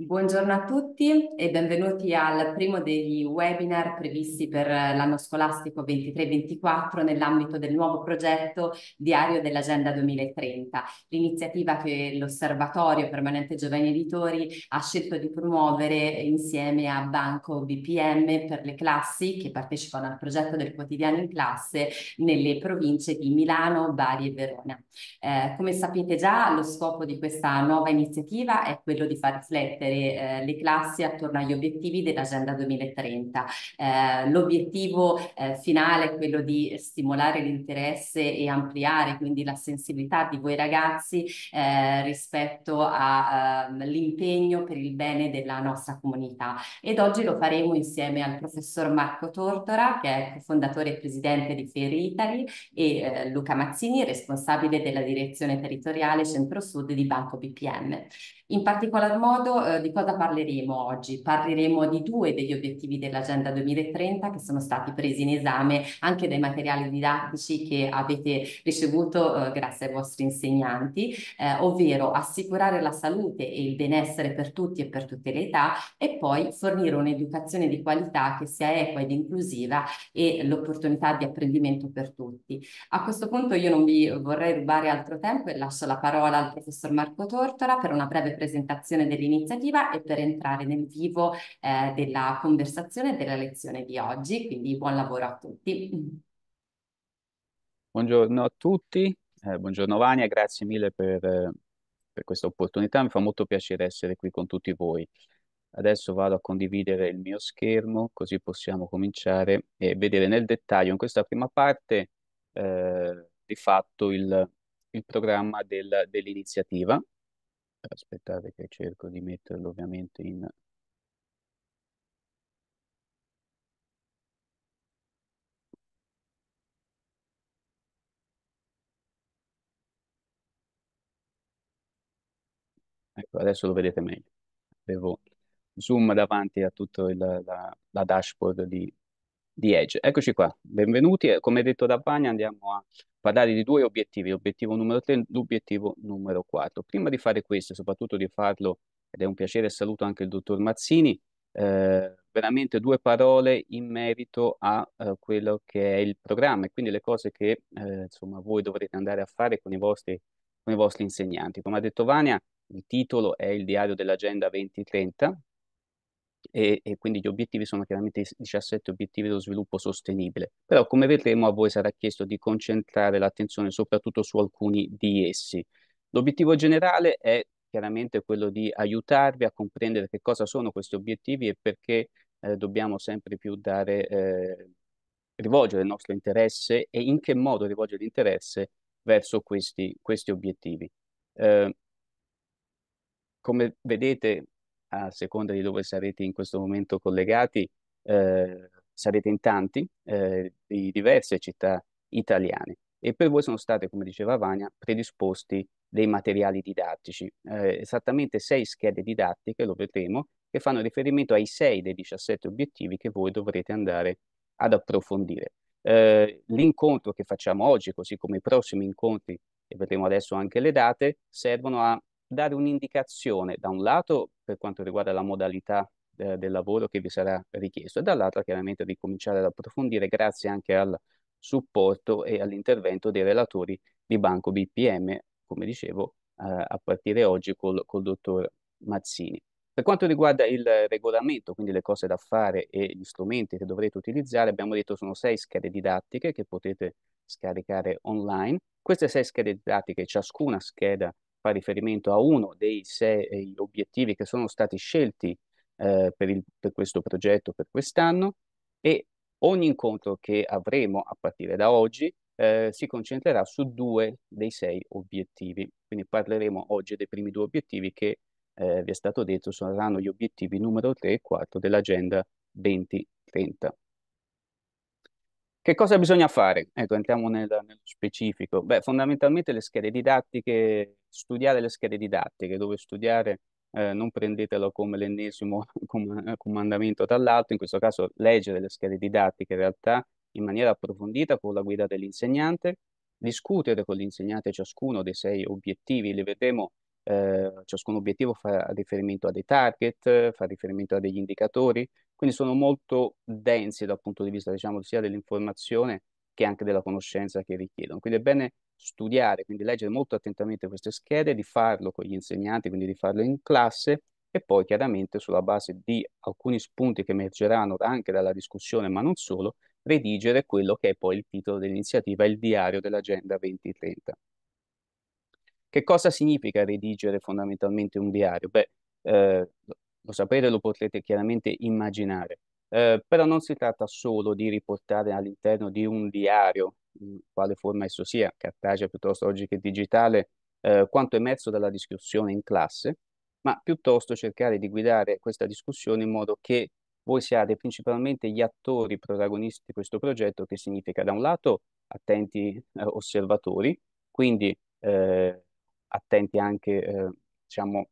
Buongiorno a tutti e benvenuti al primo dei webinar previsti per l'anno scolastico 23-24 nell'ambito del nuovo progetto Diario dell'Agenda 2030, l'iniziativa che l'Osservatorio Permanente Giovani Editori ha scelto di promuovere insieme a Banco BPM per le classi che partecipano al progetto del quotidiano in classe nelle province di Milano, Bari e Verona. Eh, come sapete già, lo scopo di questa nuova iniziativa è quello di far riflettere mettere eh, le classi attorno agli obiettivi dell'Agenda 2030. Eh, l'obiettivo eh, finale è quello di stimolare l'interesse e ampliare quindi la sensibilità di voi ragazzi eh, rispetto all'impegno ehm, per il bene della nostra comunità. Ed oggi lo faremo insieme al professor Marco Tortora, che è fondatore e presidente di Fair Italy, e eh, Luca Mazzini, responsabile della direzione territoriale Centro-Sud di Banco BPM. In particolar modo eh, di cosa parleremo oggi? Parleremo di due degli obiettivi dell'Agenda 2030 che sono stati presi in esame anche dai materiali didattici che avete ricevuto eh, grazie ai vostri insegnanti, eh, ovvero assicurare la salute e il benessere per tutti e per tutte le età e poi fornire un'educazione di qualità che sia equa ed inclusiva e l'opportunità di apprendimento per tutti. A questo punto io non vi vorrei rubare altro tempo e lascio la parola al professor Marco Tortora per una breve presentazione dell'iniziativa e per entrare nel vivo eh, della conversazione e della lezione di oggi, quindi buon lavoro a tutti. Buongiorno a tutti, eh, buongiorno Vania, grazie mille per, eh, per questa opportunità, mi fa molto piacere essere qui con tutti voi. Adesso vado a condividere il mio schermo così possiamo cominciare e vedere nel dettaglio in questa prima parte eh, di fatto il, il programma del, dell'iniziativa aspettate che cerco di metterlo ovviamente in Ecco, adesso lo vedete meglio. Avevo Zoom davanti a tutto la, la, la dashboard di, di Edge. Eccoci qua, benvenuti. Eh, come detto da Bagna andiamo a parlare di due obiettivi, l'obiettivo numero 3 e l'obiettivo numero 4. Prima di fare questo, soprattutto di farlo, ed è un piacere, saluto anche il dottor Mazzini, eh, veramente due parole in merito a eh, quello che è il programma e quindi le cose che eh, insomma voi dovrete andare a fare con i, vostri, con i vostri insegnanti. Come ha detto Vania, il titolo è il diario dell'agenda 2030, e, e, quindi gli obiettivi sono chiaramente i 17 obiettivi dello sviluppo sostenibile. Però come vedremo a voi sarà chiesto di concentrare l'attenzione soprattutto su alcuni di essi. L'obiettivo generale è chiaramente quello di aiutarvi a comprendere che cosa sono questi obiettivi e perché eh, dobbiamo sempre più dare, eh, rivolgere il nostro interesse e in che modo rivolgere l'interesse verso questi, questi obiettivi. Eh, come vedete a seconda di dove sarete in questo momento collegati, eh, sarete in tanti eh, di diverse città italiane e per voi sono state, come diceva Vania, predisposti dei materiali didattici, eh, esattamente sei schede didattiche, lo vedremo, che fanno riferimento ai sei dei 17 obiettivi che voi dovrete andare ad approfondire. Eh, l'incontro che facciamo oggi, così come i prossimi incontri, e vedremo adesso anche le date, servono a dare un'indicazione da un lato per quanto riguarda la modalità eh, del lavoro che vi sarà richiesto e dall'altro chiaramente di cominciare ad approfondire grazie anche al supporto e all'intervento dei relatori di Banco BPM, come dicevo, eh, a partire oggi col, col dottor Mazzini. Per quanto riguarda il regolamento, quindi le cose da fare e gli strumenti che dovrete utilizzare, abbiamo detto sono sei schede didattiche che potete scaricare online. Queste sei schede didattiche, ciascuna scheda fa riferimento a uno dei sei eh, obiettivi che sono stati scelti eh, per, il, per questo progetto per quest'anno e ogni incontro che avremo a partire da oggi eh, si concentrerà su due dei sei obiettivi. Quindi parleremo oggi dei primi due obiettivi che eh, vi è stato detto saranno gli obiettivi numero 3 e 4 dell'Agenda 2030. Che cosa bisogna fare? Ecco, entriamo nel, nello specifico. Beh, fondamentalmente le schede didattiche, studiare le schede didattiche, dove studiare eh, non prendetelo come l'ennesimo com- comandamento dall'alto, in questo caso leggere le schede didattiche in realtà in maniera approfondita con la guida dell'insegnante, discutere con l'insegnante ciascuno dei sei obiettivi, li vedremo eh, ciascun obiettivo fa riferimento a dei target, fa riferimento a degli indicatori, quindi sono molto densi dal punto di vista, diciamo, sia dell'informazione che anche della conoscenza che richiedono. Quindi è bene studiare, quindi leggere molto attentamente queste schede, di farlo con gli insegnanti, quindi di farlo in classe e poi chiaramente sulla base di alcuni spunti che emergeranno anche dalla discussione, ma non solo, redigere quello che è poi il titolo dell'iniziativa, il diario dell'Agenda 2030. Che cosa significa redigere fondamentalmente un diario? Beh, eh, lo sapete, lo potrete chiaramente immaginare, eh, però non si tratta solo di riportare all'interno di un diario, in quale forma esso sia, cartacea piuttosto oggi che digitale, eh, quanto emerso dalla discussione in classe, ma piuttosto cercare di guidare questa discussione in modo che voi siate principalmente gli attori protagonisti di questo progetto, che significa da un lato attenti eh, osservatori, quindi eh, attenti anche, eh, diciamo,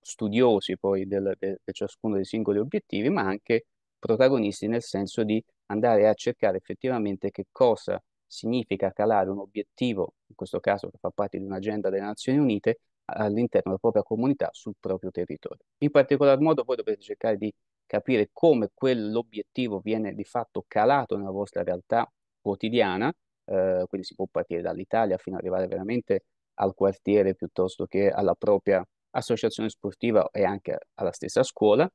studiosi poi del, de, de ciascuno dei singoli obiettivi, ma anche protagonisti nel senso di andare a cercare effettivamente che cosa significa calare un obiettivo, in questo caso che fa parte di un'agenda delle Nazioni Unite, all'interno della propria comunità sul proprio territorio. In particolar modo voi dovete cercare di capire come quell'obiettivo viene di fatto calato nella vostra realtà quotidiana, eh, quindi si può partire dall'Italia fino ad arrivare veramente al quartiere piuttosto che alla propria associazione sportiva e anche alla stessa scuola,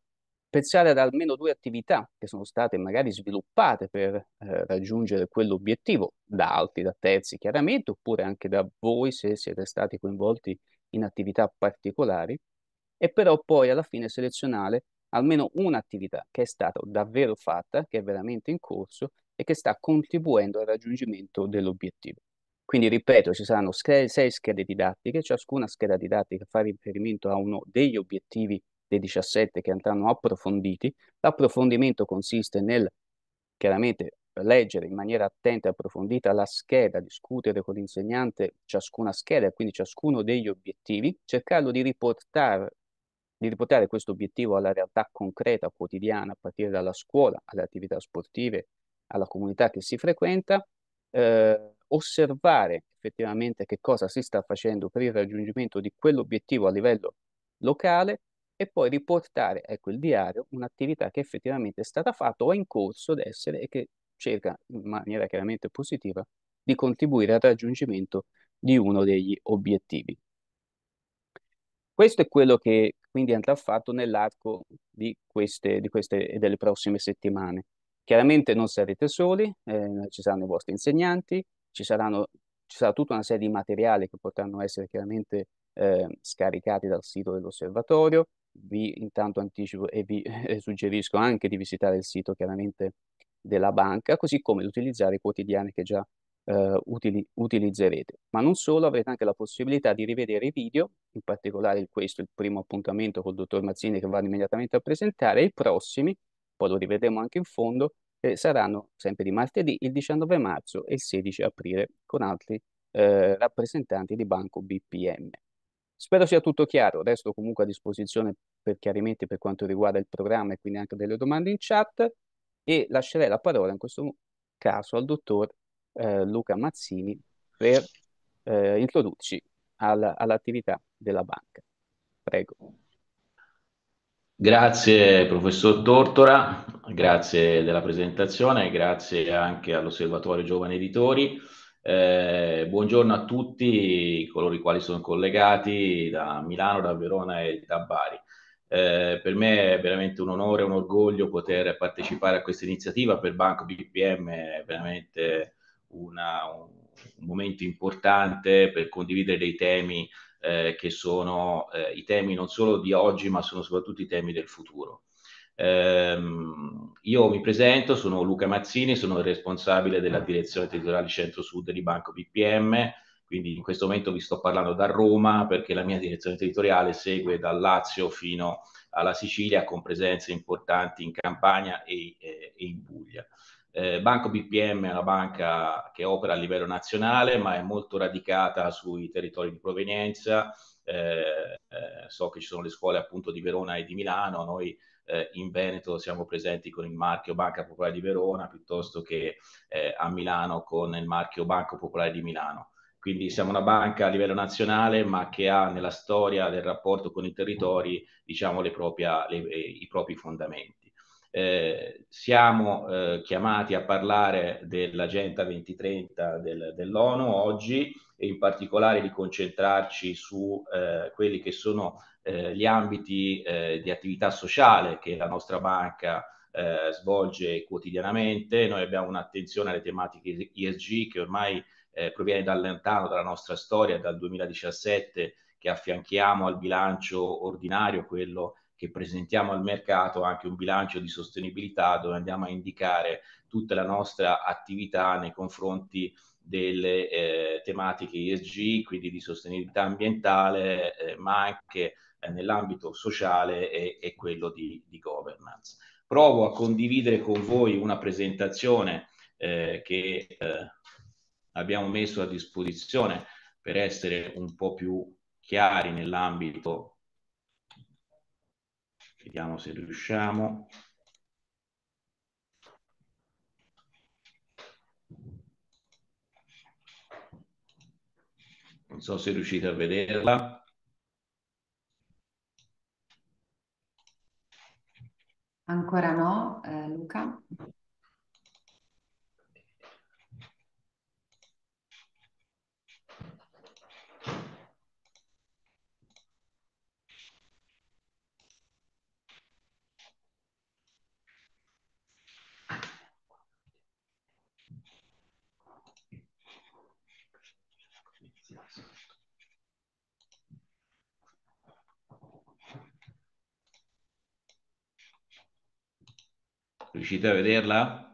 pensare ad almeno due attività che sono state magari sviluppate per eh, raggiungere quell'obiettivo, da altri, da terzi chiaramente, oppure anche da voi se siete stati coinvolti in attività particolari, e però poi alla fine selezionare almeno un'attività che è stata davvero fatta, che è veramente in corso e che sta contribuendo al raggiungimento dell'obiettivo. Quindi, ripeto, ci saranno sei schede didattiche, ciascuna scheda didattica fa riferimento a uno degli obiettivi dei 17 che andranno approfonditi. L'approfondimento consiste nel, chiaramente, leggere in maniera attenta e approfondita la scheda, discutere con l'insegnante ciascuna scheda e quindi ciascuno degli obiettivi, cercarlo di riportare, di riportare questo obiettivo alla realtà concreta, quotidiana, a partire dalla scuola, alle attività sportive, alla comunità che si frequenta, eh, osservare effettivamente che cosa si sta facendo per il raggiungimento di quell'obiettivo a livello locale e poi riportare ecco il diario un'attività che effettivamente è stata fatta o è in corso di essere e che cerca in maniera chiaramente positiva di contribuire al raggiungimento di uno degli obiettivi. Questo è quello che quindi andrà fatto nell'arco di queste, di queste e delle prossime settimane. Chiaramente non sarete soli, eh, ci saranno i vostri insegnanti, ci, saranno, ci sarà tutta una serie di materiali che potranno essere chiaramente eh, scaricati dal sito dell'osservatorio. Vi intanto anticipo e vi eh, suggerisco anche di visitare il sito chiaramente della banca, così come di utilizzare i quotidiani che già eh, utili- utilizzerete. Ma non solo, avrete anche la possibilità di rivedere i video, in particolare il, questo, il primo appuntamento col dottor Mazzini che vado immediatamente a presentare, e i prossimi, poi lo rivedremo anche in fondo, eh, saranno sempre di martedì, il 19 marzo e il 16 aprile, con altri eh, rappresentanti di Banco BPM. Spero sia tutto chiaro, resto comunque a disposizione per chiarimenti per quanto riguarda il programma e quindi anche delle domande in chat e lascerei la parola in questo caso al dottor eh, Luca Mazzini per eh, introdurci alla, all'attività della banca. Prego. Grazie professor Tortora, grazie della presentazione, grazie anche all'Osservatorio Giovani Editori. Eh, buongiorno a tutti coloro i quali sono collegati da Milano, da Verona e da Bari. Eh, per me è veramente un onore, un orgoglio poter partecipare a questa iniziativa. Per Banco BPM è veramente una, un, un momento importante per condividere dei temi eh, che sono eh, i temi non solo di oggi, ma sono soprattutto i temi del futuro. Ehm, io mi presento, sono Luca Mazzini, sono il responsabile della direzione territoriale centro-sud di Banco BPM, quindi in questo momento vi sto parlando da Roma perché la mia direzione territoriale segue dal Lazio fino alla Sicilia con presenze importanti in Campania e, eh, e in Puglia. Eh, Banco BPM è una banca che opera a livello nazionale, ma è molto radicata sui territori di provenienza. Eh, eh, so che ci sono le scuole appunto di Verona e di Milano, noi eh, in Veneto siamo presenti con il marchio Banca Popolare di Verona piuttosto che eh, a Milano con il marchio Banco Popolare di Milano. Quindi siamo una banca a livello nazionale, ma che ha nella storia del rapporto con i territori, diciamo, le propria, le, i propri fondamenti. Eh, siamo eh, chiamati a parlare dell'Agenda 2030 del, dell'ONU oggi e in particolare di concentrarci su eh, quelli che sono eh, gli ambiti eh, di attività sociale che la nostra banca eh, svolge quotidianamente. Noi abbiamo un'attenzione alle tematiche ESG che ormai proviene da lontano dalla nostra storia, dal 2017 che affianchiamo al bilancio ordinario, quello che presentiamo al mercato anche un bilancio di sostenibilità dove andiamo a indicare tutta la nostra attività nei confronti delle eh, tematiche ESG, quindi di sostenibilità ambientale, eh, ma anche eh, nell'ambito sociale e, e quello di, di, governance. Provo a condividere con voi una presentazione eh, che eh, abbiamo messo a disposizione per essere un po' più chiari nell'ambito Vediamo se riusciamo. Non so se riuscite a vederla. Ancora no, eh, Luca. Riuscite a vederla?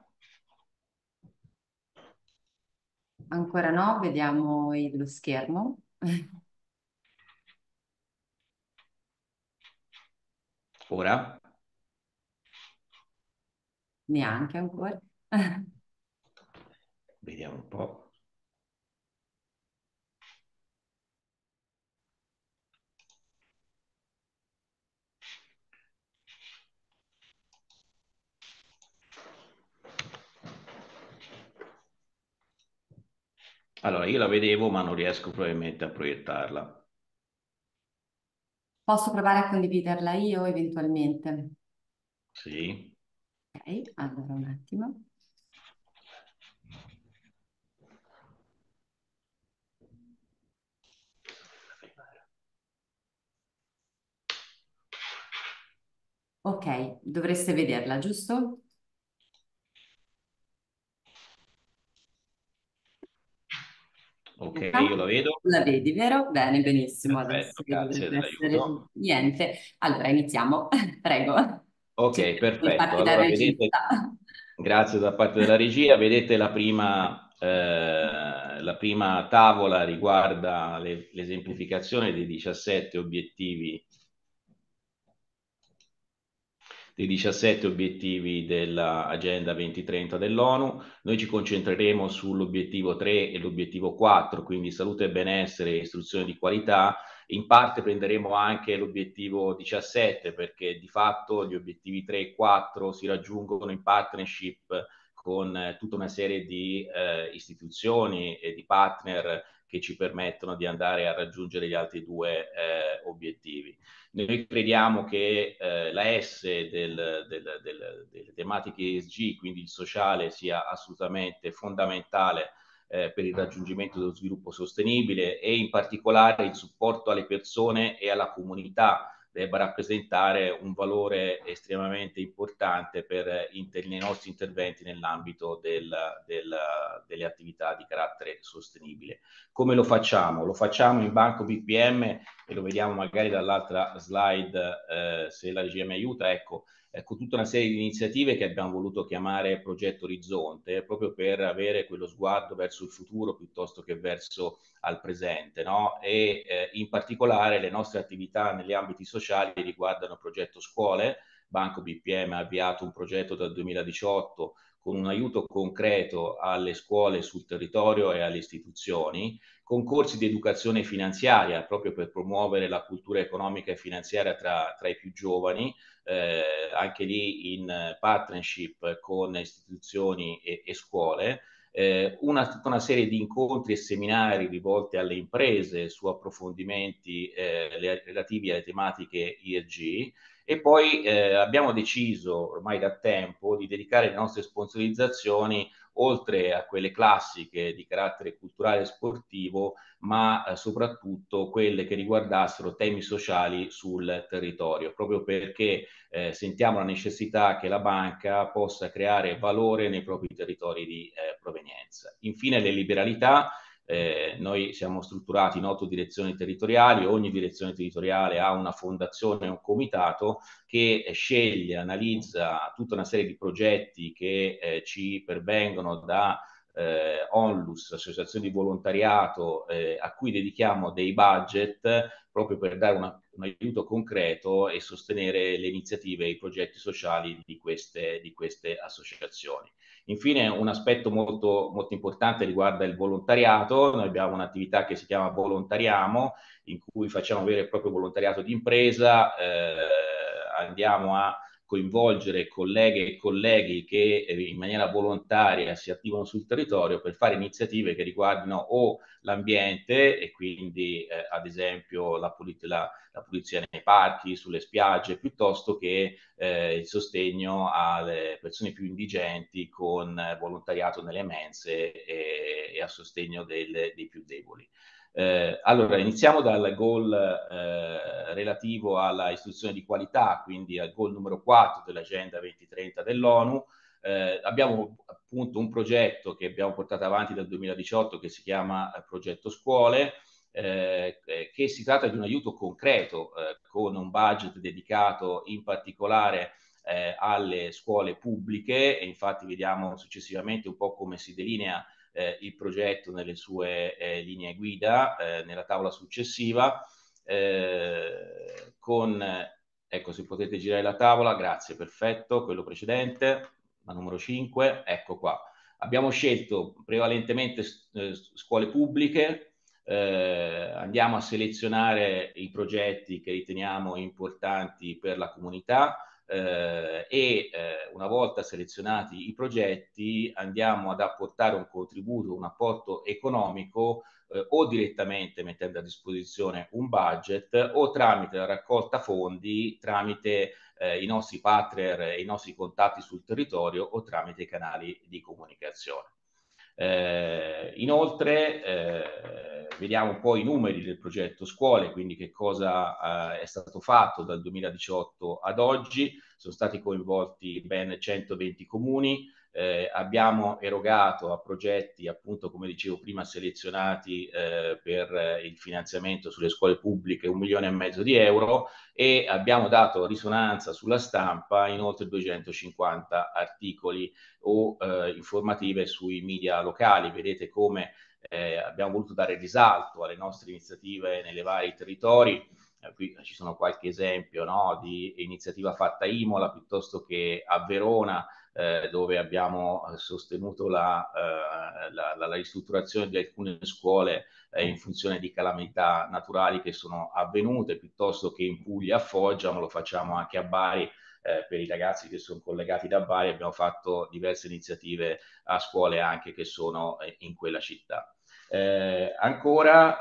Ancora no, vediamo lo schermo. Ora? Neanche ancora. Vediamo un po'. Allora, io la vedevo, ma non riesco probabilmente a proiettarla. Posso provare a condividerla io eventualmente? Sì. Ok, allora un attimo. Ok, dovreste vederla, giusto? Ok, io la vedo. La vedi, vero? Bene, benissimo. Perfetto, grazie essere niente. Allora, iniziamo. Prego. Ok, di perfetto. Allora, vedete, grazie da parte della regia. Vedete la prima, eh, la prima tavola riguarda le- l'esemplificazione dei 17 obiettivi dei 17 obiettivi dell'Agenda 2030 dell'ONU. Noi ci concentreremo sull'obiettivo 3 e l'obiettivo 4, quindi salute e benessere e istruzione di qualità. In parte prenderemo anche l'obiettivo 17 perché di fatto gli obiettivi 3 e 4 si raggiungono in partnership con tutta una serie di eh, istituzioni e di partner che ci permettono di andare a raggiungere gli altri due eh, obiettivi. Noi crediamo che eh, la S del, del, del, delle tematiche ESG, quindi il sociale, sia assolutamente fondamentale eh, per il raggiungimento dello sviluppo sostenibile e in particolare il supporto alle persone e alla comunità debba rappresentare un valore estremamente importante per eh, inter- nei nostri interventi nell'ambito del, del, delle attività di carattere sostenibile. Come lo facciamo? Lo facciamo in Banco BPM e lo vediamo magari dall'altra slide eh, se la regia mi aiuta. Ecco, ecco, tutta una serie di iniziative che abbiamo voluto chiamare Progetto Orizzonte, proprio per avere quello sguardo verso il futuro piuttosto che verso al presente, no? E eh, in particolare le nostre attività negli ambiti sociali riguardano il progetto scuole, Banco BPM ha avviato un progetto dal 2018 con un aiuto concreto alle scuole sul territorio e alle istituzioni con corsi di educazione finanziaria proprio per promuovere la cultura economica e finanziaria tra, tra i più giovani, eh, anche lì in partnership con istituzioni e, e scuole. Eh, una, una, serie di incontri e seminari rivolti alle imprese su approfondimenti eh, le, relativi alle tematiche IRG e poi eh, abbiamo deciso ormai da tempo di dedicare le nostre sponsorizzazioni oltre a quelle classiche di carattere culturale e sportivo, ma eh, soprattutto quelle che riguardassero temi sociali sul territorio, proprio perché eh, sentiamo la necessità che la banca possa creare valore nei propri territori di eh, provenienza. Infine le liberalità eh, noi siamo strutturati in otto direzioni territoriali, ogni direzione territoriale ha una fondazione, un comitato che eh, sceglie, analizza tutta una serie di progetti che eh, ci pervengono da eh, onlus, associazioni di volontariato, eh, a cui dedichiamo dei budget proprio per dare una, un aiuto concreto e sostenere le iniziative e i progetti sociali di queste, di queste associazioni. Infine un aspetto molto, molto importante riguarda il volontariato, noi abbiamo un'attività che si chiama Volontariamo, in cui facciamo vero e proprio volontariato di impresa, eh, andiamo a coinvolgere colleghe e colleghi che eh, in maniera volontaria si attivano sul territorio per fare iniziative che riguardino o l'ambiente e quindi eh, ad esempio la, puliz- la, la, pulizia nei parchi, sulle spiagge, piuttosto che eh, il sostegno alle persone più indigenti con volontariato nelle mense e, e a sostegno del, dei più deboli. Eh, allora, iniziamo dal goal eh, relativo alla istruzione di qualità, quindi al goal numero 4 dell'agenda 2030 dell'ONU. Eh, abbiamo appunto un progetto che abbiamo portato avanti dal 2018 che si chiama eh, Progetto Scuole, eh, eh, che si tratta di un aiuto concreto eh, con un budget dedicato in particolare eh, alle scuole pubbliche e infatti vediamo successivamente un po' come si delinea eh, il progetto nelle sue eh, linee guida, eh, nella tavola successiva, eh, con, ecco se potete girare la tavola, grazie, perfetto, quello precedente, la numero 5, ecco qua. Abbiamo scelto prevalentemente eh, scuole pubbliche, eh, andiamo a selezionare i progetti che riteniamo importanti per la comunità, eh, e eh, una volta selezionati i progetti andiamo ad apportare un contributo, un apporto economico eh, o direttamente mettendo a disposizione un budget o tramite la raccolta fondi, tramite eh, i nostri partner e i nostri contatti sul territorio o tramite i canali di comunicazione. Eh, inoltre eh, vediamo un po' i numeri del progetto scuole, quindi che cosa eh, è stato fatto dal 2018 ad oggi. Sono stati coinvolti ben 120 comuni, eh, abbiamo erogato a progetti, appunto, come dicevo prima, selezionati eh, per eh, il finanziamento sulle scuole pubbliche un milione e mezzo di euro e abbiamo dato risonanza sulla stampa in oltre 250 articoli o eh, informative sui media locali. Vedete come eh, abbiamo voluto dare risalto alle nostre iniziative nelle vari territori qui ci sono qualche esempio no, di iniziativa fatta a Imola piuttosto che a Verona eh, dove abbiamo eh, sostenuto la, eh, la, la, ristrutturazione di alcune scuole eh, in funzione di calamità naturali che sono avvenute, piuttosto che in Puglia a Foggia, ma lo facciamo anche a Bari. Eh, per i ragazzi che sono collegati da Bari abbiamo fatto diverse iniziative a scuole anche che sono eh, in quella città. Eh, ancora,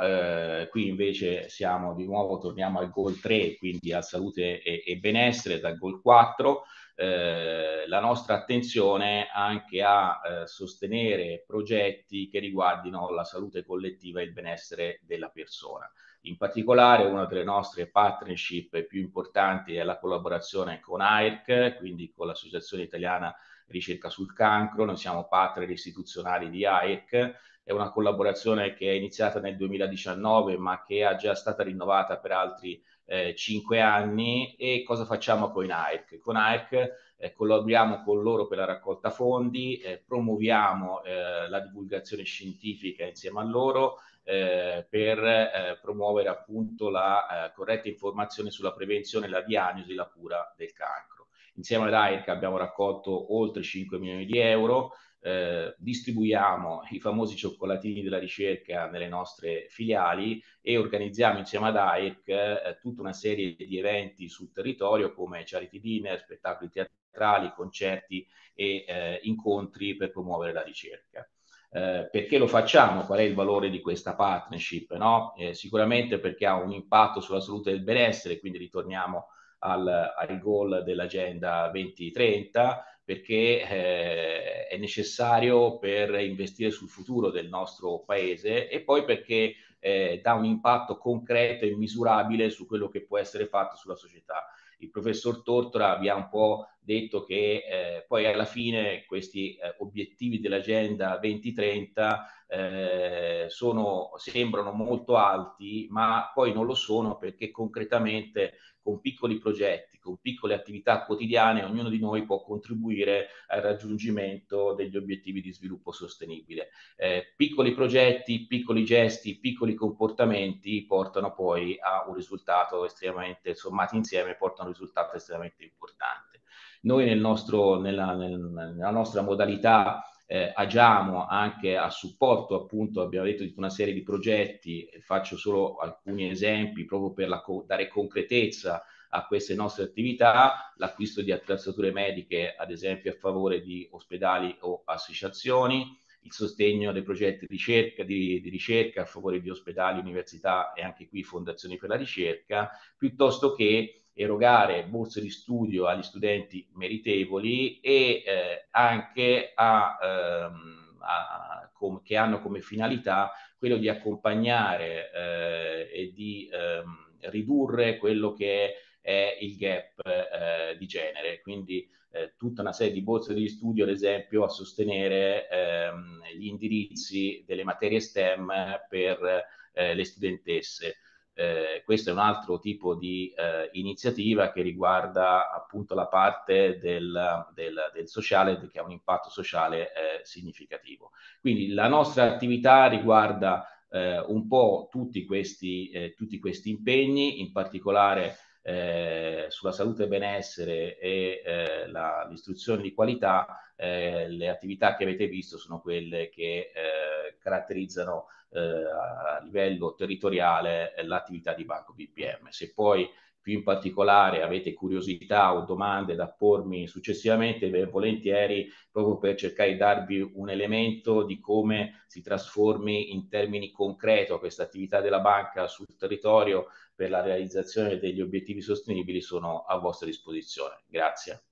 eh, qui invece siamo di nuovo, torniamo al goal 3, quindi a salute e, e benessere, dal goal 4, eh, la nostra attenzione anche a eh, sostenere progetti che riguardino la salute collettiva e il benessere della persona. In particolare una delle nostre partnership più importanti è la collaborazione con AIRC, quindi con l'Associazione Italiana Ricerca sul Cancro, noi siamo partner istituzionali di AIRC è una collaborazione che è iniziata nel 2019 ma che è già stata rinnovata per altri 5 eh, anni e cosa facciamo con AIRC? Con AIRC eh, collaboriamo con loro per la raccolta fondi, eh, promuoviamo eh, la divulgazione scientifica insieme a loro eh, per eh, promuovere appunto la corretta informazione sulla prevenzione, la diagnosi e la cura del cancro. Insieme ad AIRC abbiamo raccolto oltre 5 milioni di euro eh, distribuiamo i famosi cioccolatini della ricerca nelle nostre filiali e organizziamo insieme ad AIC eh, tutta una serie di eventi sul territorio come charity dinner, spettacoli teatrali, concerti e eh, incontri per promuovere la ricerca. Eh, perché lo facciamo? Qual è il valore di questa partnership? No? Eh, sicuramente perché ha un impatto sulla salute del benessere, quindi ritorniamo al, al goal dell'agenda 2030, perché eh, è necessario per investire sul futuro del nostro paese e poi perché eh, dà un impatto concreto e misurabile su quello che può essere fatto sulla società. Il professor Tortora vi ha un po' detto che eh, poi alla fine questi eh, obiettivi dell'agenda 2030 eh, sono, sembrano molto alti, ma poi non lo sono perché concretamente con piccoli progetti con piccole attività quotidiane ognuno di noi può contribuire al raggiungimento degli obiettivi di sviluppo sostenibile. Eh, piccoli progetti, piccoli gesti, piccoli comportamenti portano poi a un risultato estremamente, sommati insieme, portano a un risultato estremamente importante. Noi nel nostro, nella, nel, nella nostra modalità eh, agiamo anche a supporto, appunto, abbiamo detto di una serie di progetti, faccio solo alcuni esempi proprio per co- dare concretezza a queste nostre attività, l'acquisto di attrezzature mediche, ad esempio a favore di ospedali o associazioni, il sostegno dei progetti ricerca, di, di ricerca a favore di ospedali, università e anche qui fondazioni per la ricerca, piuttosto che erogare borse di studio agli studenti meritevoli e eh, anche a, ehm, a, com, che hanno come finalità quello di accompagnare eh, e di ehm, ridurre quello che è è il gap eh, di genere, quindi eh, tutta una serie di borse di studio, ad esempio, a sostenere ehm, gli indirizzi delle materie STEM per eh, le studentesse. Eh, questo è un altro tipo di eh, iniziativa che riguarda appunto la parte del, del, del sociale che ha un impatto sociale eh, significativo. Quindi la nostra attività riguarda eh, un po' tutti questi, eh, tutti questi impegni, in particolare eh, sulla salute e benessere e eh, l'istruzione di qualità, eh, le attività che avete visto sono quelle che eh, caratterizzano eh, a livello territoriale l'attività di Banco BPM. Se poi più in particolare avete curiosità o domande da pormi successivamente, ben volentieri, proprio per cercare di darvi un elemento di come si trasformi in termini concreti questa attività della banca sul territorio per la realizzazione degli obiettivi sostenibili, sono a vostra disposizione. Grazie.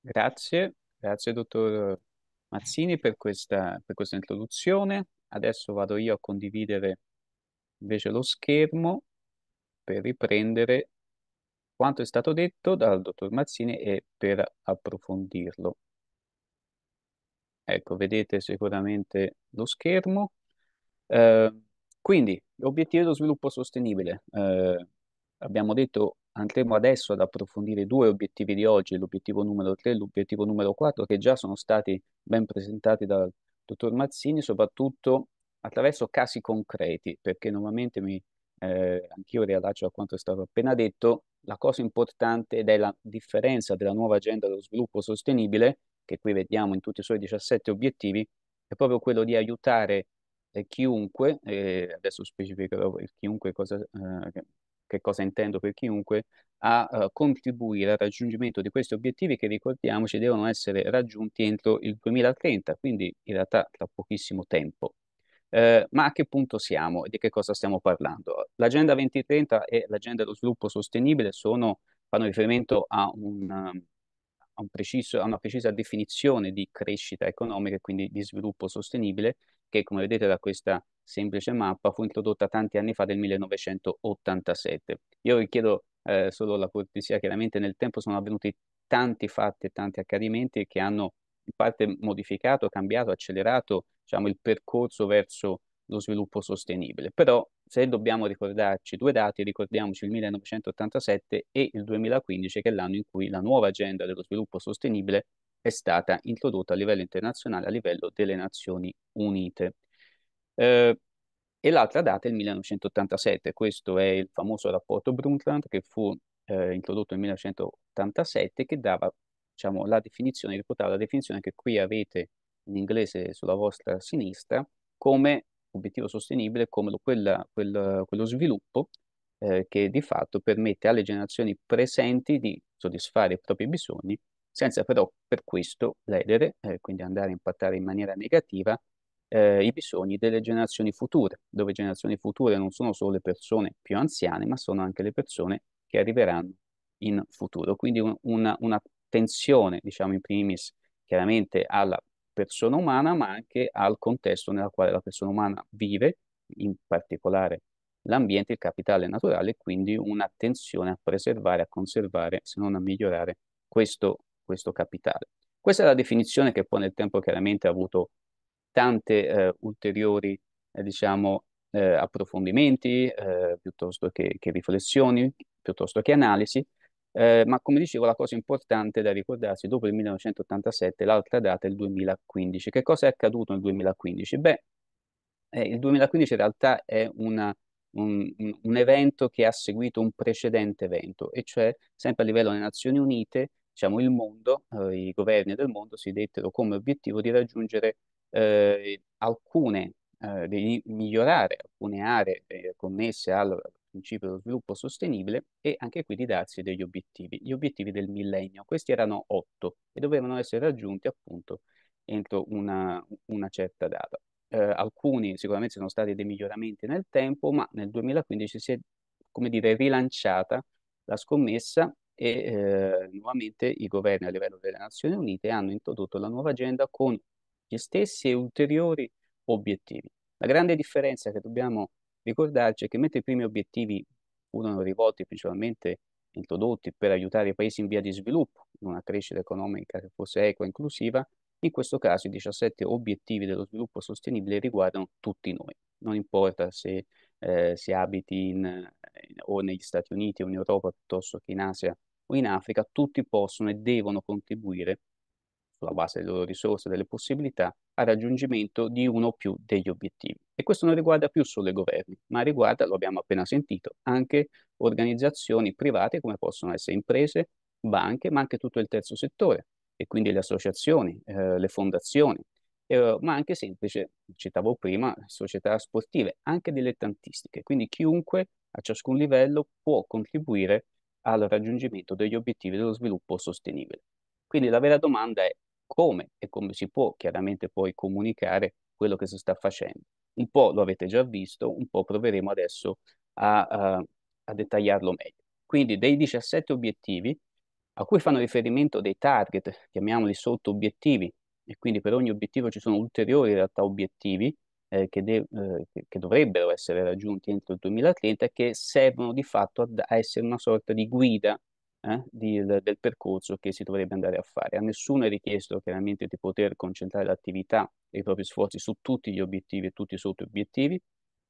Grazie, grazie dottor Mazzini per questa, per questa introduzione. Adesso vado io a condividere invece lo schermo per riprendere quanto è stato detto dal dottor Mazzini e per approfondirlo. Ecco, vedete sicuramente lo schermo. Eh, quindi, obiettivi dello sviluppo sostenibile. Eh, abbiamo detto, andremo adesso ad approfondire due obiettivi di oggi, l'obiettivo numero 3 e l'obiettivo numero 4, che già sono stati ben presentati dal dottor Mazzini, soprattutto attraverso casi concreti, perché nuovamente mi, eh, anch'io riallaccio a quanto è stato appena detto, la cosa importante ed è la differenza della nuova agenda dello sviluppo sostenibile, che qui vediamo in tutti i suoi 17 obiettivi, è proprio quello di aiutare eh, chiunque, eh, adesso specificherò chiunque cosa, eh, che cosa intendo per chiunque, a eh, contribuire al raggiungimento di questi obiettivi che ricordiamoci devono essere raggiunti entro il 2030, quindi in realtà tra pochissimo tempo. Eh, ma a che punto siamo e di che cosa stiamo parlando? L'Agenda 2030 e l'Agenda dello sviluppo sostenibile sono, fanno riferimento a, un, a, un preciso, a una precisa definizione di crescita economica e quindi di sviluppo sostenibile che, come vedete da questa semplice mappa, fu introdotta tanti anni fa, nel 1987. Io vi chiedo eh, solo la cortesia, chiaramente nel tempo sono avvenuti tanti fatti e tanti accadimenti che hanno in parte modificato, cambiato, accelerato diciamo, il percorso verso lo sviluppo sostenibile. Però se dobbiamo ricordarci due dati, ricordiamoci il 1987 e il 2015, che è l'anno in cui la nuova agenda dello sviluppo sostenibile è stata introdotta a livello internazionale, a livello delle Nazioni Unite. Eh, e l'altra data è il 1987, questo è il famoso rapporto Brundtland che fu eh, introdotto nel 1987 che dava diciamo, la definizione, riportava la definizione che qui avete in inglese sulla vostra sinistra, come obiettivo sostenibile, come quella, quel, quello sviluppo eh, che di fatto permette alle generazioni presenti di soddisfare i propri bisogni senza però per questo ledere, eh, quindi andare a impattare in maniera negativa eh, i bisogni delle generazioni future, dove generazioni future non sono solo le persone più anziane, ma sono anche le persone che arriveranno in futuro. Quindi un, una, una, tensione, diciamo in primis, chiaramente alla persona umana, ma anche al contesto nel quale la persona umana vive, in particolare l'ambiente, il capitale naturale, quindi un'attenzione a preservare, a conservare, se non a migliorare questo, questo capitale. Questa è la definizione che poi nel tempo chiaramente ha avuto tante eh, ulteriori, eh, diciamo, eh, approfondimenti, eh, piuttosto che, che riflessioni, piuttosto che analisi, eh, ma come dicevo, la cosa importante da ricordarsi, dopo il 1987, l'altra data è il 2015. Che cosa è accaduto nel 2015? Beh, eh, il 2015 in realtà è una, un, un, evento che ha seguito un precedente evento, e cioè sempre a livello delle Nazioni Unite, diciamo, il mondo, eh, i governi del mondo si dettero come obiettivo di raggiungere eh, alcune, eh, di migliorare alcune aree eh, connesse al principio dello sviluppo sostenibile e anche qui di darsi degli obiettivi, gli obiettivi del millennio. Questi erano otto e dovevano essere raggiunti appunto entro una, una certa data. Eh, alcuni sicuramente sono stati dei miglioramenti nel tempo, ma nel 2015 si è, come dire, rilanciata la scommessa e eh, nuovamente i governi a livello delle Nazioni Unite hanno introdotto la nuova agenda con gli stessi e ulteriori obiettivi. La grande differenza che dobbiamo ricordarci che mentre i primi obiettivi furono rivolti principalmente introdotti per aiutare i paesi in via di sviluppo in una crescita economica che fosse equa e inclusiva, in questo caso i 17 obiettivi dello sviluppo sostenibile riguardano tutti noi, non importa se eh, si abiti in, in, eh, o negli Stati Uniti o in Europa piuttosto che in Asia o in Africa, tutti possono e devono contribuire sulla base delle loro risorse delle possibilità, al raggiungimento di uno o più degli obiettivi. E questo non riguarda più solo i governi, ma riguarda, lo abbiamo appena sentito, anche organizzazioni private come possono essere imprese, banche, ma anche tutto il terzo settore, e quindi le associazioni, eh, le fondazioni, eh, ma anche semplice, citavo prima, società sportive, anche dilettantistiche. Quindi chiunque a ciascun livello può contribuire al raggiungimento degli obiettivi dello sviluppo sostenibile. Quindi la vera domanda è come e come si può chiaramente poi comunicare quello che si sta facendo. Un po' lo avete già visto, un po' proveremo adesso a, uh, a dettagliarlo meglio. Quindi dei 17 obiettivi a cui fanno riferimento dei target, chiamiamoli sotto obiettivi, e quindi per ogni obiettivo ci sono ulteriori in realtà obiettivi eh, che, de- eh, che, dovrebbero essere raggiunti entro il 2030 e che servono di fatto a, a essere una sorta di guida eh, di, del percorso che si dovrebbe andare a fare. A nessuno è richiesto chiaramente di poter concentrare l'attività e i propri sforzi su tutti gli obiettivi e tutti i sottobiettivi,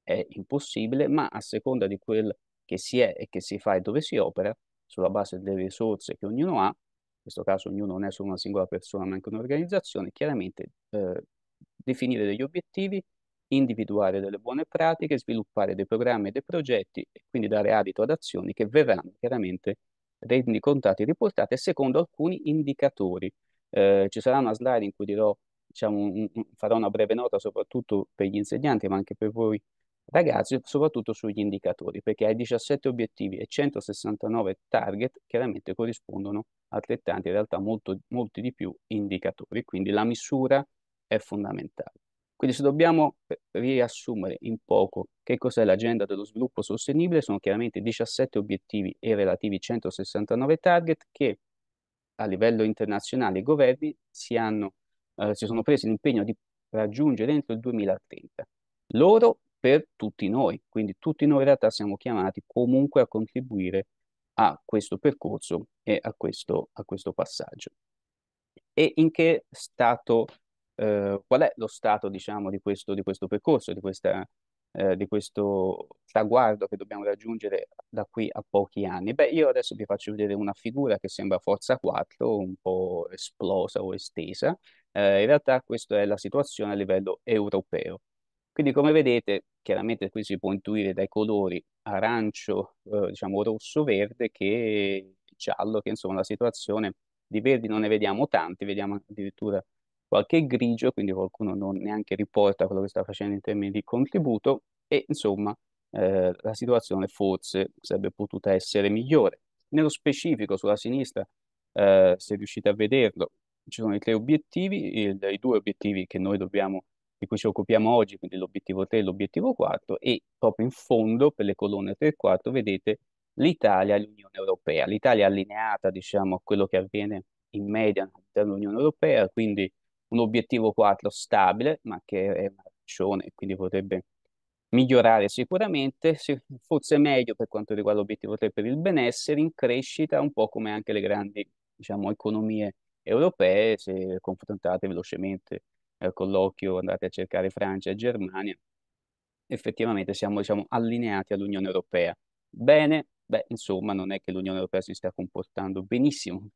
è impossibile, ma a seconda di quel che si è e che si fa e dove si opera, sulla base delle risorse che ognuno ha, in questo caso ognuno non è solo una singola persona ma anche un'organizzazione, chiaramente eh, definire degli obiettivi, individuare delle buone pratiche, sviluppare dei programmi e dei progetti e quindi dare adito ad azioni che verranno chiaramente rendicontati riportati secondo alcuni indicatori. Eh, ci sarà una slide in cui dirò, diciamo, un, farò una breve nota soprattutto per gli insegnanti, ma anche per voi ragazzi, soprattutto sugli indicatori, perché ai 17 obiettivi e 169 target chiaramente corrispondono altrettanti, in realtà molto, molti di più indicatori, quindi la misura è fondamentale. Quindi se dobbiamo riassumere in poco che cos'è l'agenda dello sviluppo sostenibile, sono chiaramente 17 obiettivi e relativi 169 target che a livello internazionale i governi si, hanno, eh, si sono presi l'impegno di raggiungere entro il 2030. Loro per tutti noi, quindi tutti noi in realtà siamo chiamati comunque a contribuire a questo percorso e a questo, a questo passaggio. E in che stato Ehm, qual è lo stato, diciamo, di questo, di questo percorso, di, questa, eh, di questo traguardo che dobbiamo raggiungere da qui a pochi anni? Beh, io adesso vi faccio vedere una figura che sembra forza 4, un po' esplosa o estesa. Eh, in realtà questa è la situazione a livello europeo. Quindi come vedete, chiaramente qui si può intuire dai colori arancio, eh, diciamo rosso, verde, che giallo, che insomma la situazione di verdi non ne vediamo tanti, vediamo addirittura qualche grigio, quindi qualcuno non neanche riporta quello che sta facendo in termini di contributo e insomma eh, la situazione forse sarebbe potuta essere migliore. Nello specifico sulla sinistra, eh, se riuscite a vederlo, ci sono i tre obiettivi, il, i due obiettivi che noi dobbiamo di cui ci occupiamo oggi, quindi l'obiettivo 3 e l'obiettivo 4, e proprio in fondo, per le colonne 3 e 4, vedete l'Italia e l'Unione Europea. L'Italia è allineata, diciamo, a quello che avviene in media all'Unione Europea, quindi un obiettivo 4 stabile, ma che è arancione, quindi potrebbe migliorare sicuramente, forse meglio per quanto riguarda l'obiettivo 3 per il benessere, in crescita un po' come anche le grandi diciamo, economie europee, se confrontate velocemente eh, con l'occhio, andate a cercare Francia e Germania, effettivamente siamo diciamo, allineati all'Unione Europea. Bene, beh, insomma, non è che l'Unione Europea si stia comportando benissimo,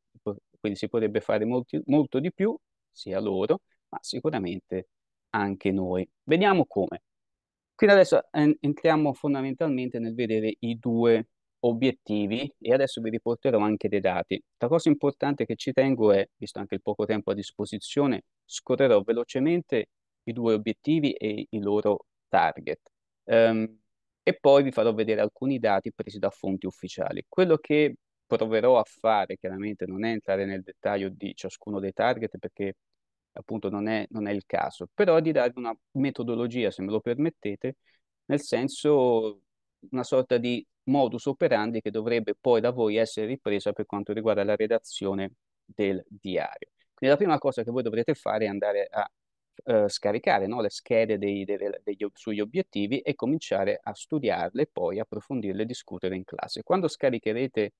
quindi si potrebbe fare molti, molto di più sia loro, ma sicuramente anche noi. Vediamo come. Quindi adesso entriamo fondamentalmente nel vedere i due obiettivi e adesso vi riporterò anche dei dati. La cosa importante che ci tengo è, visto anche il poco tempo a disposizione, scorrerò velocemente i due obiettivi e i loro target. Um, e poi vi farò vedere alcuni dati presi da fonti ufficiali. Quello che proverò a fare, chiaramente non è entrare nel dettaglio di ciascuno dei target perché appunto non è, non è il caso, però di dare una metodologia, se me lo permettete, nel senso una sorta di modus operandi che dovrebbe poi da voi essere ripresa per quanto riguarda la redazione del diario. Quindi la prima cosa che voi dovrete fare è andare a eh, scaricare no? le schede dei, dei, degli, sugli obiettivi e cominciare a studiarle poi approfondirle e discutere in classe. Quando scaricherete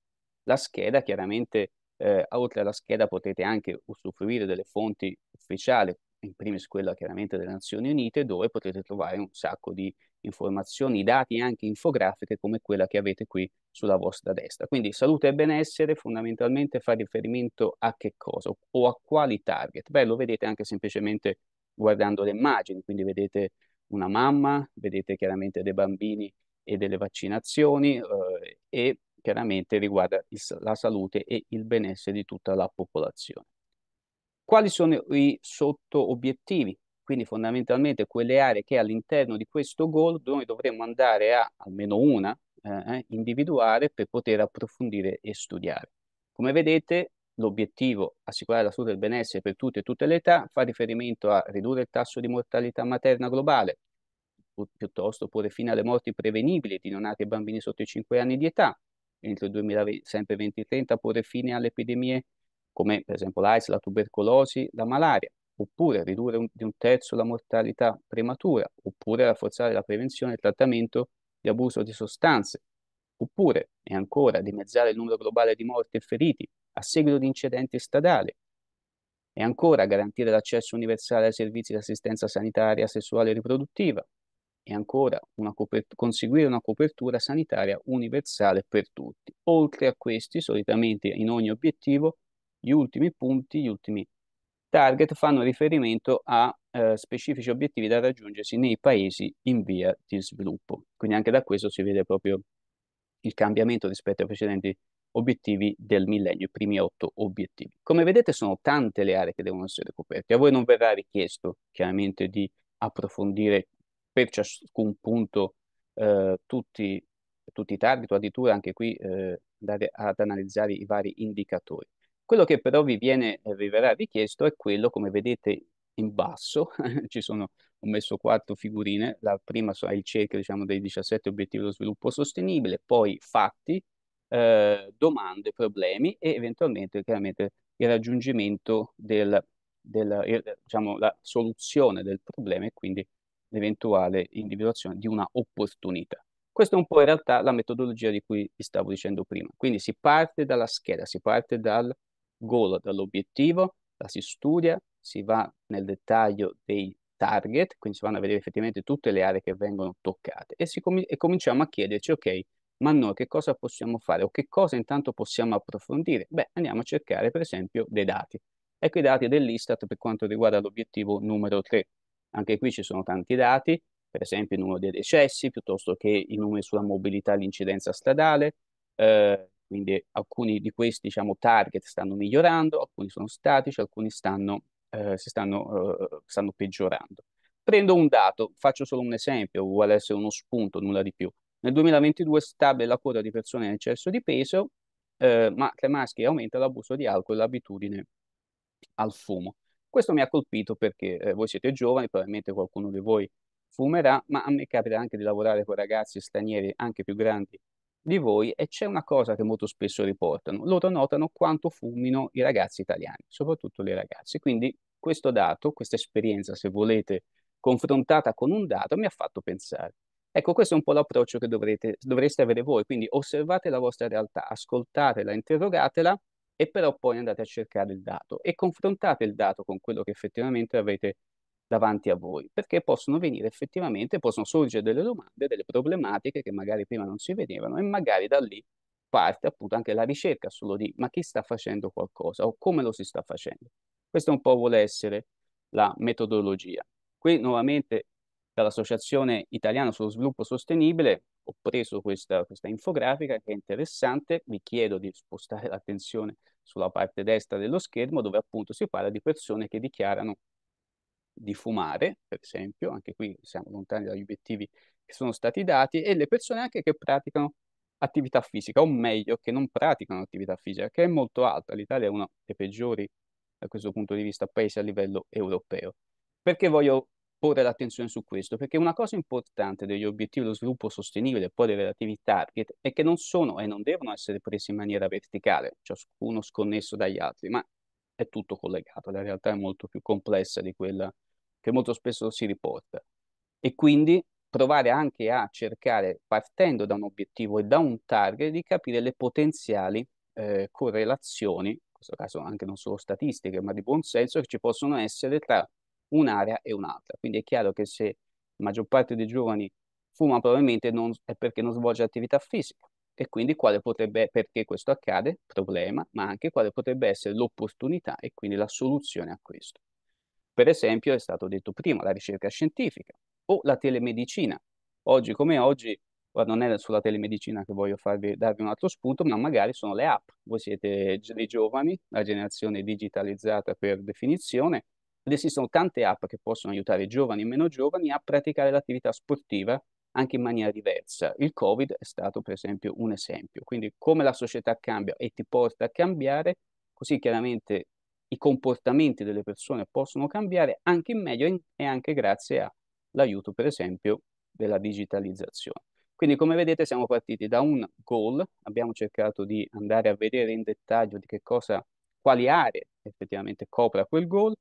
la scheda, chiaramente, eh, oltre alla scheda potete anche usufruire delle fonti ufficiali, in primis quella chiaramente delle Nazioni Unite, dove potete trovare un sacco di informazioni, dati e anche infografiche come quella che avete qui sulla vostra destra. Quindi salute e benessere fondamentalmente fa riferimento a che cosa o a quali target? Beh, lo vedete anche semplicemente guardando le immagini, quindi vedete una mamma, vedete chiaramente dei bambini e delle vaccinazioni eh, e chiaramente riguarda il, la salute e il benessere di tutta la popolazione. Quali sono i sotto-obiettivi? Quindi fondamentalmente quelle aree che all'interno di questo goal noi dovremmo andare a, almeno una, eh, eh individuare per poter approfondire e studiare. Come vedete, l'obiettivo assicurare la salute e il benessere per tutte e tutte le età fa riferimento a ridurre il tasso di mortalità materna globale, piuttosto porre fine alle morti prevenibili di neonati e bambini sotto i 5 anni di età, entro il 2020-2030 porre fine alle epidemie come per esempio l'AIDS, la tubercolosi, la malaria, oppure ridurre un, di un terzo la mortalità prematura, oppure rafforzare la prevenzione e il trattamento di abuso di sostanze, oppure, e ancora, dimezzare il numero globale di morti e feriti a seguito di incidenti stradali, e ancora garantire l'accesso universale ai servizi di assistenza sanitaria, sessuale e riproduttiva, e ancora una copert- conseguire una copertura sanitaria universale per tutti. Oltre a questi, solitamente in ogni obiettivo, gli ultimi punti, gli ultimi target fanno riferimento a eh, specifici obiettivi da raggiungersi nei paesi in via di sviluppo. Quindi anche da questo si vede proprio il cambiamento rispetto ai precedenti obiettivi del millennio, i primi otto obiettivi. Come vedete sono tante le aree che devono essere coperte. A voi non verrà richiesto chiaramente di approfondire per ciascun punto eh, tutti, tutti, i target o addirittura anche qui eh, andare ad analizzare i vari indicatori. Quello che però vi, viene, eh, vi verrà richiesto è quello, come vedete in basso, ci sono, ho messo quattro figurine, la prima è il cerchio diciamo, dei 17 obiettivi dello sviluppo sostenibile, poi fatti, eh, domande, problemi e eventualmente chiaramente il raggiungimento del, della, diciamo, la soluzione del problema e quindi l'eventuale individuazione di una opportunità. Questa è un po' in realtà la metodologia di cui vi stavo dicendo prima. Quindi si parte dalla scheda, si parte dal goal, dall'obiettivo, la si studia, si va nel dettaglio dei target, quindi si vanno a vedere effettivamente tutte le aree che vengono toccate e, com- e cominciamo a chiederci, ok, ma noi che cosa possiamo fare o che cosa intanto possiamo approfondire? Beh, andiamo a cercare per esempio dei dati. Ecco i dati dell'Istat per quanto riguarda l'obiettivo numero 3. Anche qui ci sono tanti dati, per esempio il numero dei decessi, piuttosto che i numeri sulla mobilità e l'incidenza stradale, eh, quindi alcuni di questi diciamo, target stanno migliorando, alcuni sono statici, alcuni stanno, eh, si stanno, eh, stanno peggiorando. Prendo un dato, faccio solo un esempio, vuole essere uno spunto, nulla di più. Nel 2022 stabile la quota di persone in eccesso di peso, eh, ma tra maschi aumenta l'abuso di alcol e l'abitudine al fumo. Questo mi ha colpito perché eh, voi siete giovani, probabilmente qualcuno di voi fumerà, ma a me capita anche di lavorare con ragazzi stranieri anche più grandi di voi e c'è una cosa che molto spesso riportano, loro notano quanto fumino i ragazzi italiani, soprattutto le ragazze. Quindi questo dato, questa esperienza, se volete, confrontata con un dato, mi ha fatto pensare. Ecco, questo è un po' l'approccio che dovrete, dovreste avere voi, quindi osservate la vostra realtà, ascoltatela, interrogatela e però poi andate a cercare il dato e confrontate il dato con quello che effettivamente avete davanti a voi, perché possono venire effettivamente, possono sorgere delle domande, delle problematiche che magari prima non si vedevano e magari da lì parte appunto anche la ricerca solo di ma chi sta facendo qualcosa o come lo si sta facendo. Questa un po' vuole essere la metodologia. Qui nuovamente dall'Associazione Italiana sullo Sviluppo Sostenibile ho preso questa, questa infografica che è interessante, vi chiedo di spostare l'attenzione sulla parte destra dello schermo dove appunto si parla di persone che dichiarano di fumare, per esempio, anche qui siamo lontani dagli obiettivi che sono stati dati, e le persone anche che praticano attività fisica, o meglio, che non praticano attività fisica, che è molto alta. L'Italia è uno dei peggiori, da questo punto di vista, paesi a livello europeo. Perché voglio porre l'attenzione su questo, perché una cosa importante degli obiettivi dello sviluppo sostenibile e poi dei relativi target è che non sono e non devono essere presi in maniera verticale, ciascuno sconnesso dagli altri, ma è tutto collegato, la realtà è molto più complessa di quella che molto spesso si riporta. E quindi provare anche a cercare, partendo da un obiettivo e da un target, di capire le potenziali eh, correlazioni, in questo caso anche non solo statistiche, ma di buon senso, che ci possono essere tra un'area e un'altra. Quindi è chiaro che se la maggior parte dei giovani fuma probabilmente non, è perché non svolge attività fisica e quindi quale potrebbe, perché questo accade, problema, ma anche quale potrebbe essere l'opportunità e quindi la soluzione a questo. Per esempio è stato detto prima la ricerca scientifica o la telemedicina. Oggi come oggi non è sulla telemedicina che voglio farvi, darvi un altro spunto, ma magari sono le app. Voi siete dei giovani, la generazione digitalizzata per definizione, ed esistono tante app che possono aiutare giovani e meno giovani a praticare l'attività sportiva anche in maniera diversa. Il Covid è stato per esempio un esempio, quindi come la società cambia e ti porta a cambiare, così chiaramente i comportamenti delle persone possono cambiare anche in meglio e anche grazie all'aiuto per esempio della digitalizzazione. Quindi come vedete siamo partiti da un goal, abbiamo cercato di andare a vedere in dettaglio di che cosa, quali aree effettivamente copra quel goal,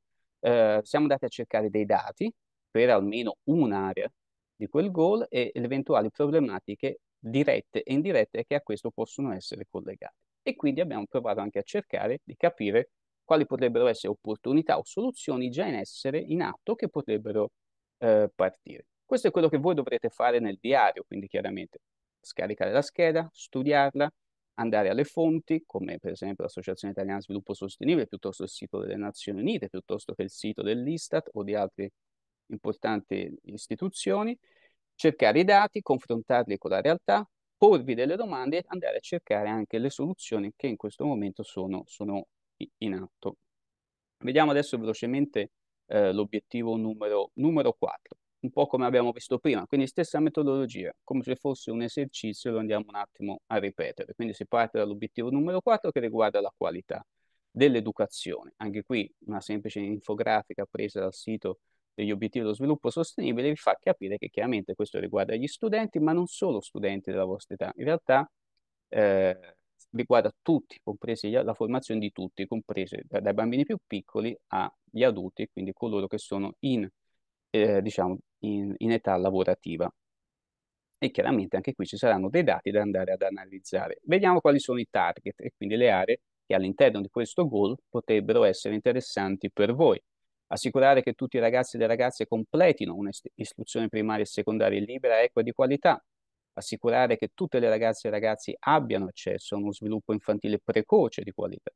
eh, siamo andati a cercare dei dati per almeno un'area di quel goal e le eventuali problematiche dirette e indirette che a questo possono essere collegate. E quindi abbiamo provato anche a cercare di capire quali potrebbero essere opportunità o soluzioni già in essere, in atto, che potrebbero eh, partire. Questo è quello che voi dovrete fare nel diario, quindi chiaramente scaricare la scheda, studiarla, andare alle fonti, come per esempio l'Associazione Italiana Sviluppo Sostenibile, piuttosto il sito delle Nazioni Unite, piuttosto che il sito dell'Istat o di altre importanti istituzioni, cercare i dati, confrontarli con la realtà, porvi delle domande e andare a cercare anche le soluzioni che in questo momento sono, sono in atto. Vediamo adesso velocemente eh, l'obiettivo numero, numero 4 un po' come abbiamo visto prima, quindi stessa metodologia, come se fosse un esercizio, lo andiamo un attimo a ripetere. Quindi si parte dall'obiettivo numero 4 che riguarda la qualità dell'educazione. Anche qui una semplice infografica presa dal sito degli obiettivi dello sviluppo sostenibile vi fa capire che chiaramente questo riguarda gli studenti, ma non solo studenti della vostra età, in realtà eh, riguarda tutti, compresi la formazione di tutti, compresi dai bambini più piccoli agli adulti, quindi coloro che sono in, eh, diciamo, in, in età lavorativa. E chiaramente anche qui ci saranno dei dati da andare ad analizzare. Vediamo quali sono i target e quindi le aree che all'interno di questo goal potrebbero essere interessanti per voi. Assicurare che tutti i ragazzi e le ragazze completino un'istruzione primaria e secondaria libera, equa e di qualità. Assicurare che tutte le ragazze e ragazzi abbiano accesso a uno sviluppo infantile precoce di qualità.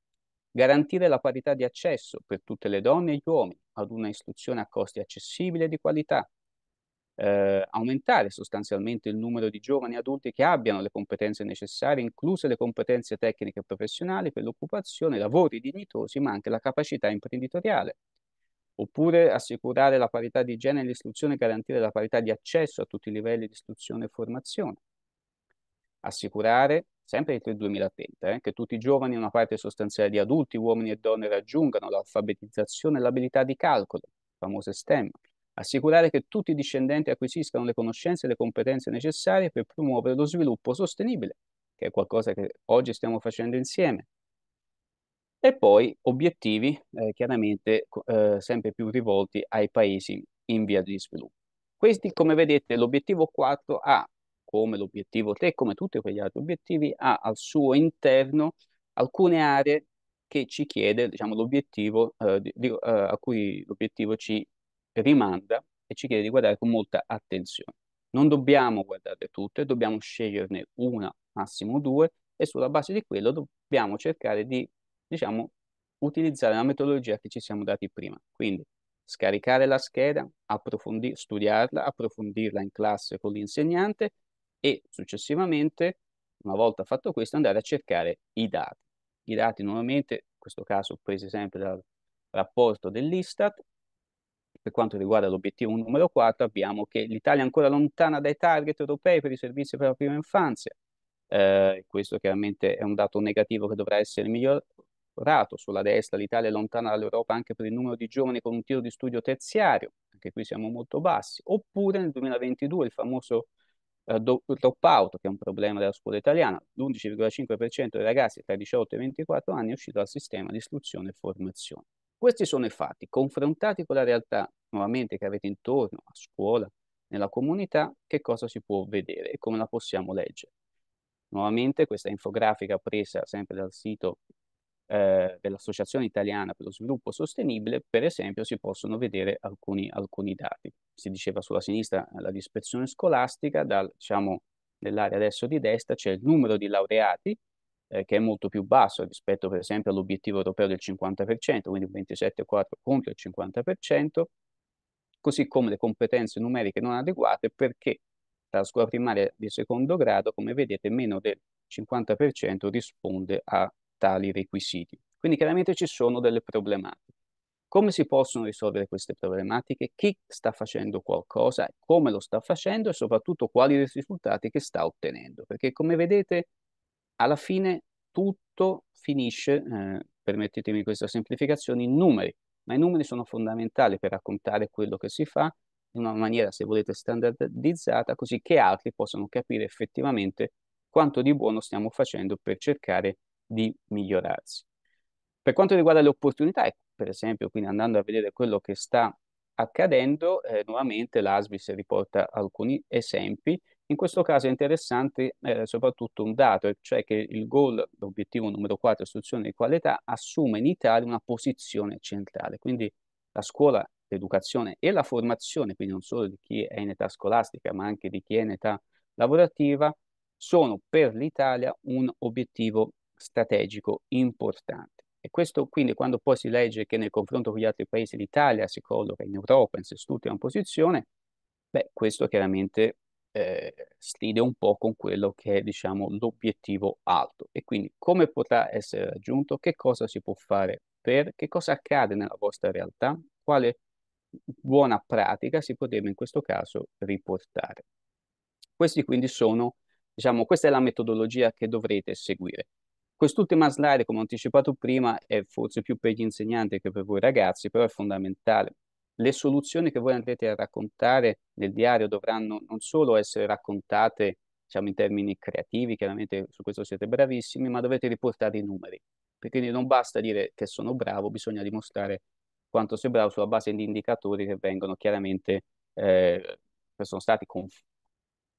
Garantire la parità di accesso per tutte le donne e gli uomini ad una istruzione a costi accessibili e di qualità eh, aumentare sostanzialmente il numero di giovani adulti che abbiano le competenze necessarie, incluse le competenze tecniche e professionali per l'occupazione, lavori dignitosi, ma anche la capacità imprenditoriale. Oppure assicurare la parità di genere nell'istruzione e garantire la parità di accesso a tutti i livelli di istruzione e formazione. Assicurare sempre entro il 2030, eh, che tutti i giovani e una parte sostanziale di adulti, uomini e donne raggiungano l'alfabetizzazione e l'abilità di calcolo, famose STEM, assicurare che tutti i discendenti acquisiscano le conoscenze e le competenze necessarie per promuovere lo sviluppo sostenibile, che è qualcosa che oggi stiamo facendo insieme. E poi obiettivi eh, chiaramente eh, sempre più rivolti ai paesi in via di sviluppo. Questi, come vedete, l'obiettivo 4 ha, come l'obiettivo 3, come tutti quegli altri obiettivi, ha al suo interno alcune aree che ci chiede, diciamo, l'obiettivo eh, eh, a cui l'obiettivo ci rimanda e ci chiede di guardare con molta attenzione. Non dobbiamo guardare tutte, dobbiamo sceglierne una, massimo due, e sulla base di quello dobbiamo cercare di, diciamo, utilizzare la metodologia che ci siamo dati prima. Quindi scaricare la scheda, approfondi- studiarla, approfondirla in classe con l'insegnante e successivamente, una volta fatto questo, andare a cercare i dati. I dati nuovamente, in questo caso presi sempre dal rapporto dell'Istat, per quanto riguarda l'obiettivo numero 4 abbiamo che l'Italia è ancora lontana dai target europei per i servizi per la prima infanzia. Eh, questo chiaramente è un dato negativo che dovrà essere migliorato. Sulla destra l'Italia è lontana dall'Europa anche per il numero di giovani con un tiro di studio terziario, anche qui siamo molto bassi. Oppure nel 2022 il famoso eh, dropout, che è un problema della scuola italiana, l'11,5% dei ragazzi tra i 18 e i 24 anni è uscito dal sistema di istruzione e formazione. Questi sono i fatti, confrontati con la realtà nuovamente che avete intorno, a scuola, nella comunità, che cosa si può vedere e come la possiamo leggere. Nuovamente questa infografica presa sempre dal sito eh, dell'Associazione Italiana per lo Sviluppo Sostenibile, per esempio si possono vedere alcuni, alcuni dati. Si diceva sulla sinistra eh, la dispersione scolastica, dal, diciamo, nell'area adesso di destra c'è il numero di laureati eh, che è molto più basso rispetto per esempio all'obiettivo europeo del 50%, quindi un 27,4 contro il 50%, così come le competenze numeriche non adeguate perché la scuola primaria di secondo grado, come vedete, meno del 50% risponde a tali requisiti. Quindi chiaramente ci sono delle problematiche. Come si possono risolvere queste problematiche? Chi sta facendo qualcosa? Come lo sta facendo? E soprattutto quali risultati che sta ottenendo? Perché come vedete alla fine tutto finisce, eh, permettetemi questa semplificazione, in numeri, ma i numeri sono fondamentali per raccontare quello che si fa in una maniera, se volete, standardizzata, così che altri possano capire effettivamente quanto di buono stiamo facendo per cercare di migliorarsi. Per quanto riguarda le opportunità, ecco, per esempio, quindi andando a vedere quello che sta accadendo, eh, nuovamente l'ASBIS riporta alcuni esempi in questo caso è interessante eh, soprattutto un dato, cioè che il goal, l'obiettivo numero 4, istruzione di qualità, assume in Italia una posizione centrale. Quindi la scuola, l'educazione e la formazione, quindi non solo di chi è in età scolastica, ma anche di chi è in età lavorativa, sono per l'Italia un obiettivo strategico importante. E questo quindi quando poi si legge che nel confronto con gli altri paesi l'Italia si colloca in Europa, in sestuta posizione, beh, questo chiaramente eh, slide un po' con quello che è, diciamo, l'obiettivo alto. E quindi come potrà essere raggiunto, che cosa si può fare per, che cosa accade nella vostra realtà, quale buona pratica si potrebbe in questo caso riportare. Questi quindi sono, diciamo, questa è la metodologia che dovrete seguire. Quest'ultima slide, come ho anticipato prima, è forse più per gli insegnanti che per voi ragazzi, però è fondamentale le soluzioni che voi andrete a raccontare nel diario dovranno non solo essere raccontate diciamo, in termini creativi, chiaramente su questo siete bravissimi, ma dovete riportare i numeri. Perché Quindi non basta dire che sono bravo, bisogna dimostrare quanto sei bravo sulla base di indicatori che vengono chiaramente, eh, che sono stati conf-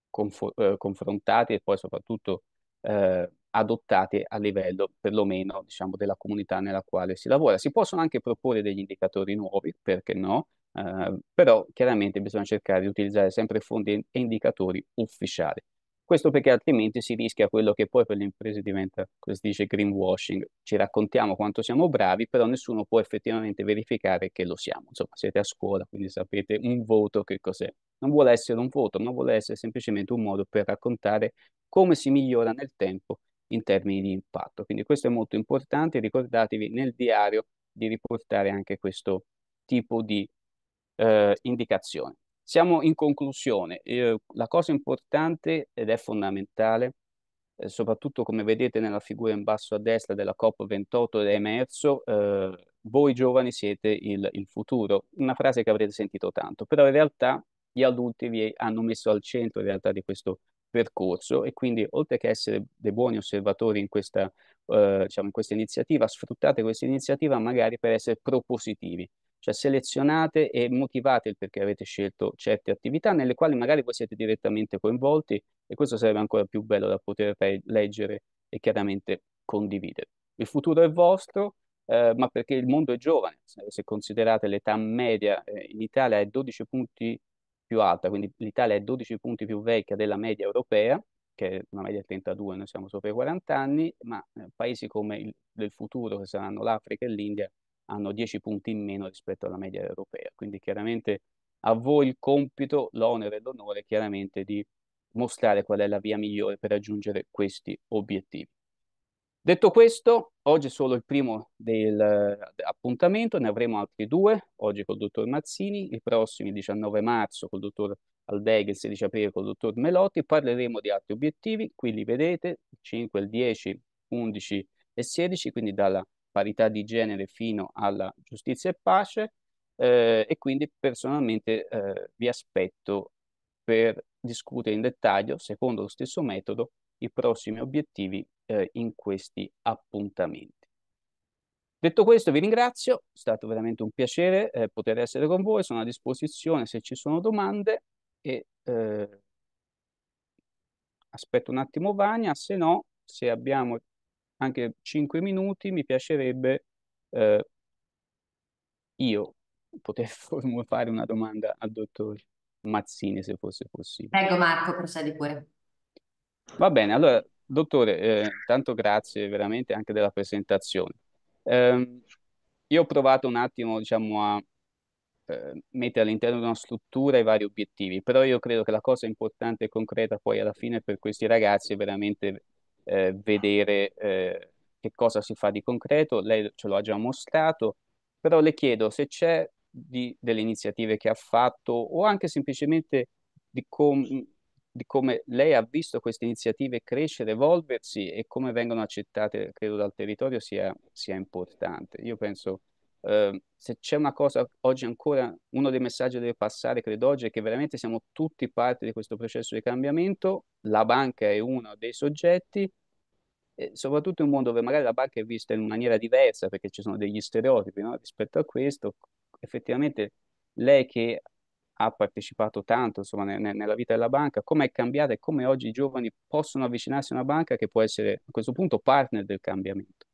conf- eh, confrontati e poi soprattutto eh, adottate a livello perlomeno diciamo, della comunità nella quale si lavora. Si possono anche proporre degli indicatori nuovi, perché no? Eh, però chiaramente bisogna cercare di utilizzare sempre fondi e indicatori ufficiali. Questo perché altrimenti si rischia quello che poi per le imprese diventa, come si dice, greenwashing. Ci raccontiamo quanto siamo bravi, però nessuno può effettivamente verificare che lo siamo. Insomma, siete a scuola, quindi sapete un voto che cos'è. Non vuole essere un voto, ma vuole essere semplicemente un modo per raccontare come si migliora nel tempo in termini di impatto. Quindi questo è molto importante, ricordatevi nel diario di riportare anche questo tipo di eh, indicazione. Siamo in conclusione, eh, la cosa importante ed è fondamentale, eh, soprattutto come vedete nella figura in basso a destra della COP28 ed è emerso, eh, voi giovani siete il, il futuro, una frase che avrete sentito tanto, però in realtà gli adulti vi hanno messo al centro in realtà di questo percorso e quindi oltre che essere dei buoni osservatori in questa, eh, diciamo, in questa iniziativa, sfruttate questa iniziativa magari per essere propositivi, cioè selezionate e motivate il perché avete scelto certe attività nelle quali magari voi siete direttamente coinvolti e questo sarebbe ancora più bello da poter re- leggere e chiaramente condividere. Il futuro è vostro, eh, ma perché il mondo è giovane, se considerate l'età media eh, in Italia è 12 punti più alta, quindi l'Italia è 12 punti più vecchia della media europea, che è una media del 32, noi siamo sopra i 40 anni, ma eh, paesi come il, del futuro, che saranno l'Africa e l'India, hanno 10 punti in meno rispetto alla media europea. Quindi chiaramente a voi il compito, l'onere e l'onore chiaramente di mostrare qual è la via migliore per raggiungere questi obiettivi. Detto questo, oggi è solo il primo eh, appuntamento, ne avremo altri due, oggi col dottor Mazzini, i prossimi il 19 marzo col dottor Aldeghe, il 16 aprile col dottor Melotti, parleremo di altri obiettivi, qui li vedete, il 5, il 10, 11 e 16, quindi dalla parità di genere fino alla giustizia e pace eh, e quindi personalmente eh, vi aspetto per discutere in dettaglio, secondo lo stesso metodo, i prossimi obiettivi eh, in questi appuntamenti. Detto questo vi ringrazio, è stato veramente un piacere eh, poter essere con voi, sono a disposizione se ci sono domande e eh, aspetto un attimo Vania, se no, se abbiamo anche 5 minuti, mi piacerebbe eh, io poter fare una domanda al dottor Mazzini, se fosse possibile. Prego Marco, procedi pure. Va bene, allora Dottore, eh, tanto grazie veramente anche della presentazione. Eh, io ho provato un attimo, diciamo, a eh, mettere all'interno di una struttura i vari obiettivi, però io credo che la cosa importante e concreta poi alla fine per questi ragazzi è veramente eh, vedere eh, che cosa si fa di concreto. Lei ce l'ha già mostrato, però le chiedo se c'è di, delle iniziative che ha fatto o anche semplicemente di come di come lei ha visto queste iniziative crescere, evolversi e come vengono accettate, credo, dal territorio sia, sia importante. Io penso, eh, se c'è una cosa oggi ancora, uno dei messaggi che deve passare, credo oggi, è che veramente siamo tutti parte di questo processo di cambiamento, la banca è uno dei soggetti, e soprattutto in un mondo dove magari la banca è vista in maniera diversa, perché ci sono degli stereotipi no? rispetto a questo, effettivamente lei che ha partecipato tanto insomma, ne, ne, nella vita della banca, come è cambiata e come oggi i giovani possono avvicinarsi a una banca che può essere a questo punto partner del cambiamento.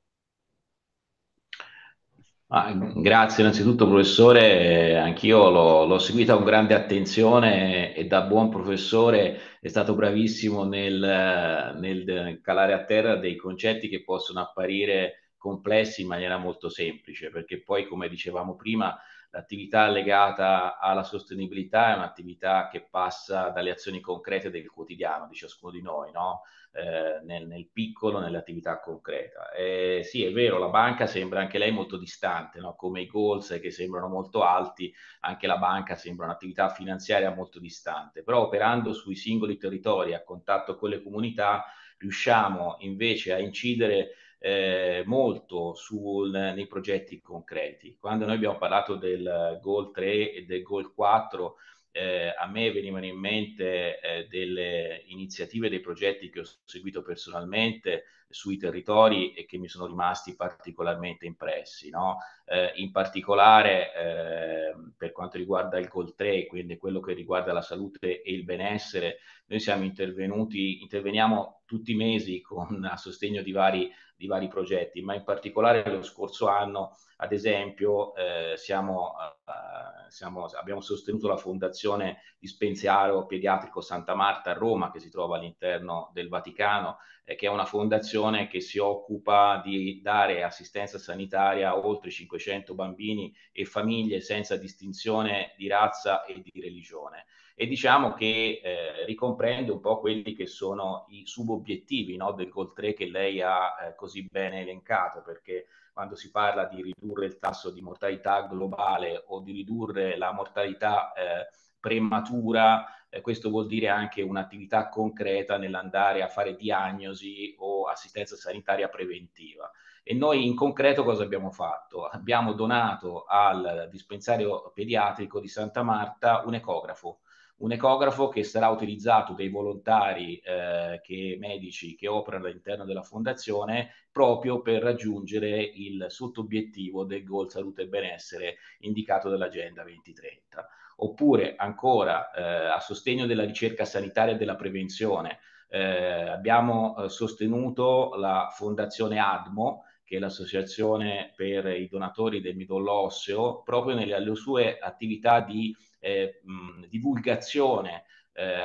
Ah, grazie innanzitutto professore, anch'io l'ho, l'ho, seguita con grande attenzione e da buon professore è stato bravissimo nel, nel calare a terra dei concetti che possono apparire complessi in maniera molto semplice, perché poi come dicevamo prima L'attività legata alla sostenibilità è un'attività che passa dalle azioni concrete del quotidiano di ciascuno di noi, no? eh, nel, nel, piccolo, nell'attività concreta. Eh, sì, è vero, la banca sembra anche lei molto distante, no? come i goals che sembrano molto alti, anche la banca sembra un'attività finanziaria molto distante, però operando sui singoli territori a contatto con le comunità riusciamo invece a incidere eh, molto sul, nei progetti concreti. Quando noi abbiamo parlato del Goal 3 e del Goal 4, eh, a me venivano in mente eh, delle iniziative, dei progetti che ho seguito personalmente sui territori e che mi sono rimasti particolarmente impressi. No? Eh, in particolare ehm, per quanto riguarda il Col 3, quindi quello che riguarda la salute e il benessere, noi siamo intervenuti, interveniamo tutti i mesi con, a sostegno di vari di vari progetti, ma in particolare lo scorso anno, ad esempio, eh, siamo, eh, siamo, abbiamo sostenuto la fondazione Dispensiario Pediatrico Santa Marta a Roma, che si trova all'interno del Vaticano, eh, che è una fondazione che si occupa di dare assistenza sanitaria a oltre 500 bambini e famiglie senza distinzione di razza e di religione e diciamo che eh, ricomprende un po' quelli che sono i subobiettivi no, del Goal 3 che lei ha eh, così bene elencato, perché quando si parla di ridurre il tasso di mortalità globale o di ridurre la mortalità eh, prematura, eh, questo vuol dire anche un'attività concreta nell'andare a fare diagnosi o assistenza sanitaria preventiva. E noi in concreto cosa abbiamo fatto? Abbiamo donato al dispensario pediatrico di Santa Marta un ecografo un ecografo che sarà utilizzato dai volontari eh, che, medici che operano all'interno della fondazione proprio per raggiungere il sottobiettivo del goal salute e benessere indicato dall'Agenda 2030. Oppure ancora eh, a sostegno della ricerca sanitaria e della prevenzione eh, abbiamo eh, sostenuto la fondazione ADMO che è l'associazione per i donatori del midollo osseo, proprio nelle sue attività di eh, mh, divulgazione, eh,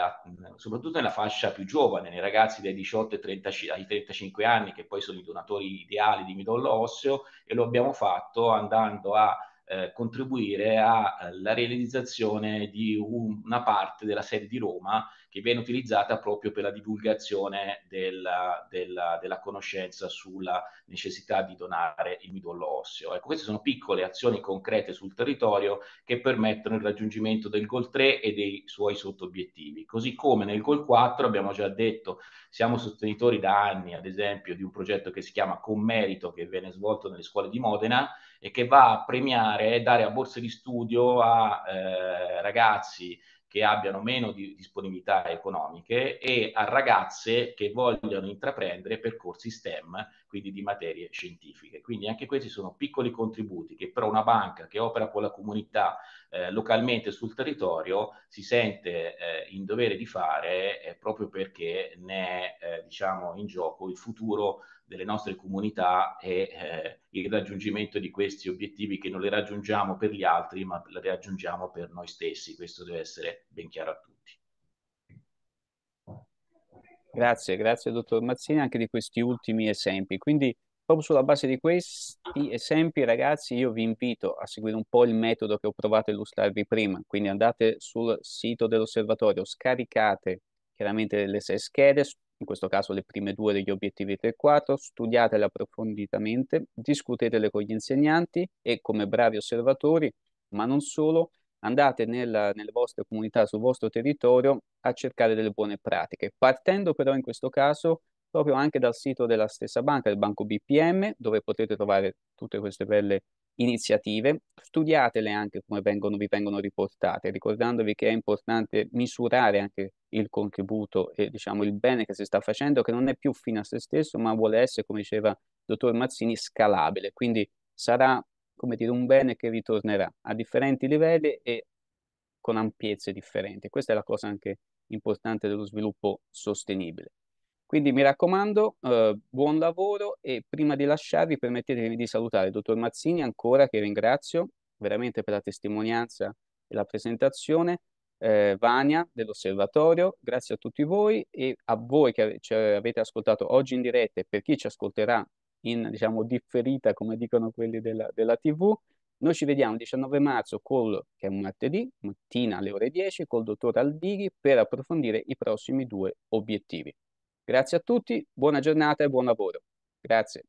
soprattutto nella fascia più giovane, nei ragazzi dai 18 ai, 30, ai 35 anni, che poi sono i donatori ideali di midollo osseo, e lo abbiamo fatto andando a eh, contribuire alla eh, realizzazione di un, una parte della sede di Roma che viene utilizzata proprio per la divulgazione della, della, della conoscenza sulla necessità di donare il midollo osseo. Ecco, queste sono piccole azioni concrete sul territorio che permettono il raggiungimento del Goal 3 e dei suoi sottobiettivi. Così come nel Goal 4 abbiamo già detto, siamo sostenitori da anni, ad esempio, di un progetto che si chiama Con Merito che viene svolto nelle scuole di Modena e che va a premiare e dare a borse di studio a eh, ragazzi che abbiano meno di disponibilità economiche e a ragazze che vogliono intraprendere percorsi STEM, quindi di materie scientifiche. Quindi anche questi sono piccoli contributi che però una banca che opera con la comunità eh, localmente sul territorio si sente eh, in dovere di fare eh, proprio perché ne è eh, diciamo in gioco il futuro delle nostre comunità e eh, il raggiungimento di questi obiettivi che non li raggiungiamo per gli altri, ma li raggiungiamo per noi stessi. Questo deve essere ben chiaro a tutti. Grazie, grazie dottor Mazzini anche di questi ultimi esempi. Quindi proprio sulla base di questi esempi ragazzi io vi invito a seguire un po' il metodo che ho provato a illustrarvi prima. Quindi andate sul sito dell'osservatorio, scaricate chiaramente le sei schede, in questo caso le prime due degli obiettivi 3-4, e studiatele approfonditamente, discutetele con gli insegnanti e come bravi osservatori, ma non solo, andate nella, nelle vostre comunità, sul vostro territorio, a cercare delle buone pratiche, partendo però in questo caso proprio anche dal sito della stessa banca, del Banco BPM, dove potete trovare tutte queste belle iniziative, studiatele anche come vengono, vi vengono riportate, ricordandovi che è importante misurare anche il contributo e diciamo il bene che si sta facendo, che non è più fine a se stesso, ma vuole essere, come diceva il dottor Mazzini, scalabile. Quindi sarà, come dire, un bene che ritornerà a differenti livelli e con ampiezze differenti. Questa è la cosa anche importante dello sviluppo sostenibile. Quindi mi raccomando, eh, buon lavoro e prima di lasciarvi permettetemi di salutare il dottor Mazzini ancora che ringrazio veramente per la testimonianza e la presentazione, eh, Vania dell'Osservatorio, grazie a tutti voi e a voi che ci avete ascoltato oggi in diretta e per chi ci ascolterà in diciamo differita come dicono quelli della, della TV. Noi ci vediamo il 19 marzo, col, che è un martedì, mattina alle ore 10, col dottor Aldighi per approfondire i prossimi due obiettivi. Grazie a tutti, buona giornata e buon lavoro. Grazie.